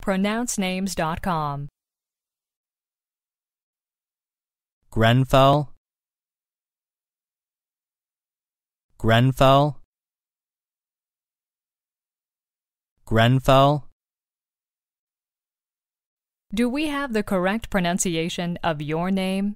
pronouncenames.com. Grenfell, Grenfell, Grenfell. Do we have the correct pronunciation of your name?